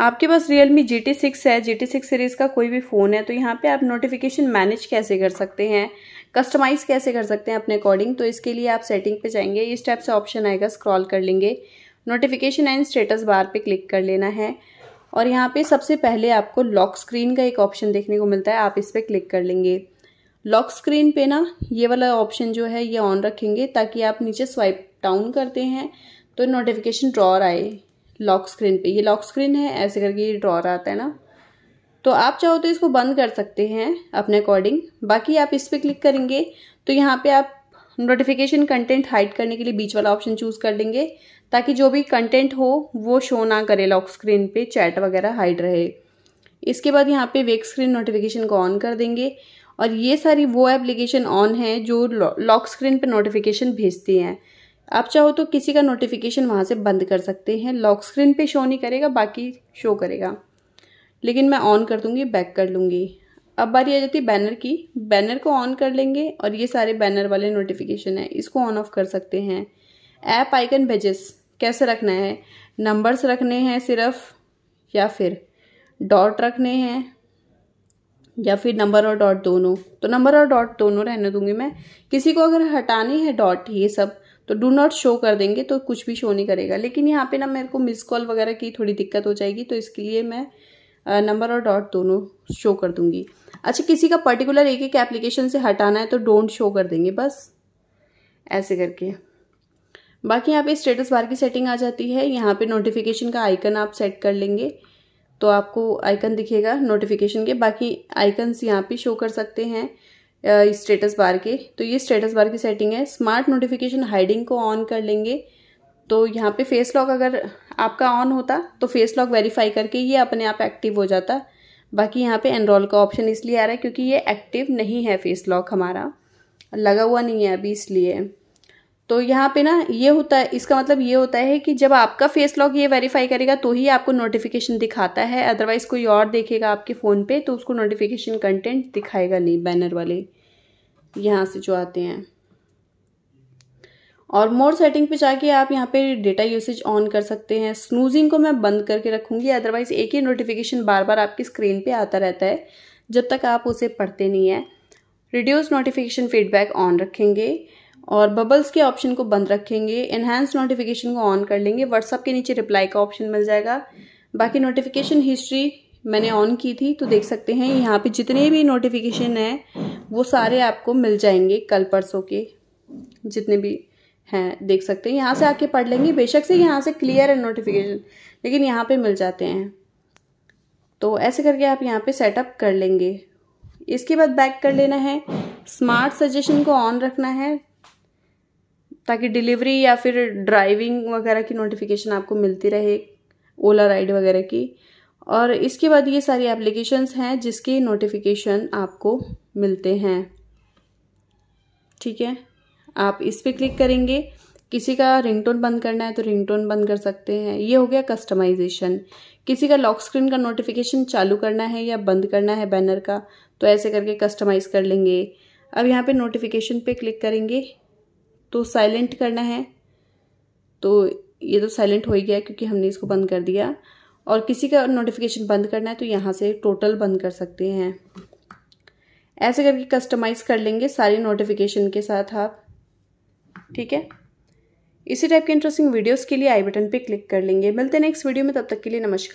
आपके पास Realme G T six है जी टी सिक्स सीरीज़ का कोई भी फ़ोन है तो यहाँ पे आप नोटिफिकेशन मैनेज कैसे कर सकते हैं कस्टमाइज़ कैसे कर सकते हैं अपने अकॉर्डिंग तो इसके लिए आप सेटिंग पे जाएंगे इस टाइप से ऑप्शन आएगा स्क्रॉल कर लेंगे नोटिफिकेशन एंड स्टेटस बार पे क्लिक कर लेना है और यहाँ पे सबसे पहले आपको लॉक स्क्रीन का एक ऑप्शन देखने को मिलता है आप इस पर क्लिक कर लेंगे लॉक स्क्रीन पर ना ये वाला ऑप्शन जो है ये ऑन रखेंगे ताकि आप नीचे स्वाइप डाउन करते हैं तो नोटिफिकेशन ड्रॉर आए लॉक स्क्रीन पे ये लॉक स्क्रीन है ऐसे करके ये ड्रॉर आता है ना तो आप चाहो तो इसको बंद कर सकते हैं अपने अकॉर्डिंग बाकी आप इस पर क्लिक करेंगे तो यहाँ पे आप नोटिफिकेशन कंटेंट हाइड करने के लिए बीच वाला ऑप्शन चूज़ कर लेंगे ताकि जो भी कंटेंट हो वो शो ना करे लॉक स्क्रीन पे चैट वगैरह हाइड रहे इसके बाद यहाँ पे वेक स्क्रीन नोटिफिकेशन को ऑन कर देंगे और ये सारी वो एप्लीकेशन ऑन है जो लॉक स्क्रीन पर नोटिफिकेशन भेजती हैं आप चाहो तो किसी का नोटिफिकेशन वहाँ से बंद कर सकते हैं लॉक स्क्रीन पे शो नहीं करेगा बाकी शो करेगा लेकिन मैं ऑन कर दूँगी बैक कर लूँगी अब बारी आ जाती है बैनर की बैनर को ऑन कर लेंगे और ये सारे बैनर वाले नोटिफिकेशन है इसको ऑन ऑफ कर सकते हैं ऐप आइकन पेजेस कैसे रखना है नंबर्स रखने हैं सिर्फ या फिर डॉट रखने हैं या फिर नंबर और डॉट दोनों तो नंबर और डॉट दोनों रहने दूंगी मैं किसी को अगर हटानी है डॉट ये सब तो डू नॉट शो कर देंगे तो कुछ भी शो नहीं करेगा लेकिन यहाँ पे ना मेरे को मिस कॉल वगैरह की थोड़ी दिक्कत हो जाएगी तो इसके लिए मैं नंबर और डॉट दोनों शो कर दूँगी अच्छा किसी का पर्टिकुलर एक एक एप्लीकेशन से हटाना है तो डोंट शो कर देंगे बस ऐसे करके बाकी यहाँ पे स्टेटस बार की सेटिंग आ जाती है यहाँ पे नोटिफिकेशन का आइकन आप सेट कर लेंगे तो आपको आइकन दिखेगा नोटिफिकेशन के बाकी आइकन्स यहाँ पे शो कर सकते हैं स्टेटस बार के तो ये स्टेटस बार की सेटिंग है स्मार्ट नोटिफिकेशन हाइडिंग को ऑन कर लेंगे तो यहाँ पे फेस लॉक अगर आपका ऑन होता तो फेस लॉक वेरीफाई करके ये अपने आप एक्टिव हो जाता बाकी यहाँ पे एनरोल का ऑप्शन इसलिए आ रहा है क्योंकि ये एक्टिव नहीं है फेस लॉक हमारा लगा हुआ नहीं है अभी इसलिए तो यहाँ पे ना ये होता है इसका मतलब ये होता है कि जब आपका फेस लॉक ये वेरीफाई करेगा तो ही आपको नोटिफिकेशन दिखाता है अदरवाइज़ कोई और देखेगा आपके फ़ोन पे तो उसको नोटिफिकेशन कंटेंट दिखाएगा नहीं बैनर वाले यहाँ से जो आते हैं और मोर सेटिंग पे जाके आप यहाँ पे डेटा यूसेज ऑन कर सकते हैं स्नूजिंग को मैं बंद करके रखूँगी अदरवाइज़ एक ही नोटिफिकेशन बार बार आपकी स्क्रीन पर आता रहता है जब तक आप उसे पढ़ते नहीं हैं रिड्यूस नोटिफिकेशन फीडबैक ऑन रखेंगे और बबल्स के ऑप्शन को बंद रखेंगे इन्हांस नोटिफिकेशन को ऑन कर लेंगे व्हाट्सअप के नीचे रिप्लाई का ऑप्शन मिल जाएगा बाकी नोटिफिकेशन हिस्ट्री मैंने ऑन की थी तो देख सकते हैं यहाँ पे जितने भी नोटिफिकेशन हैं वो सारे आपको मिल जाएंगे कल परसों के जितने भी हैं देख सकते हैं यहाँ से आके पढ़ लेंगे बेशक से यहाँ से क्लियर है नोटिफिकेशन लेकिन यहाँ पे मिल जाते हैं तो ऐसे करके आप यहाँ पे सेटअप कर लेंगे इसके बाद बैक कर लेना है स्मार्ट सजेशन को ऑन रखना है ताकि डिलीवरी या फिर ड्राइविंग वगैरह की नोटिफिकेशन आपको मिलती रहे ओला राइड वगैरह की और इसके बाद ये सारी एप्लीकेशंस हैं जिसकी नोटिफिकेशन आपको मिलते हैं ठीक है आप इस पर क्लिक करेंगे किसी का रिंगटोन बंद करना है तो रिंगटोन बंद कर सकते हैं ये हो गया कस्टमाइजेशन किसी का लॉक स्क्रीन का नोटिफिकेशन चालू करना है या बंद करना है बैनर का तो ऐसे करके कस्टमाइज़ कर लेंगे अब यहाँ पे नोटिफिकेशन पे क्लिक करेंगे तो साइलेंट करना है तो ये तो साइलेंट हो ही गया क्योंकि हमने इसको बंद कर दिया और किसी का नोटिफिकेशन बंद करना है तो यहाँ से टोटल बंद कर सकते हैं ऐसे करके कस्टमाइज़ कर लेंगे सारी नोटिफिकेशन के साथ आप ठीक है इसी टाइप के इंटरेस्टिंग वीडियोस के लिए आई बटन पे क्लिक कर लेंगे मिलते हैं नेक्स्ट वीडियो में तब तक के लिए नमस्कार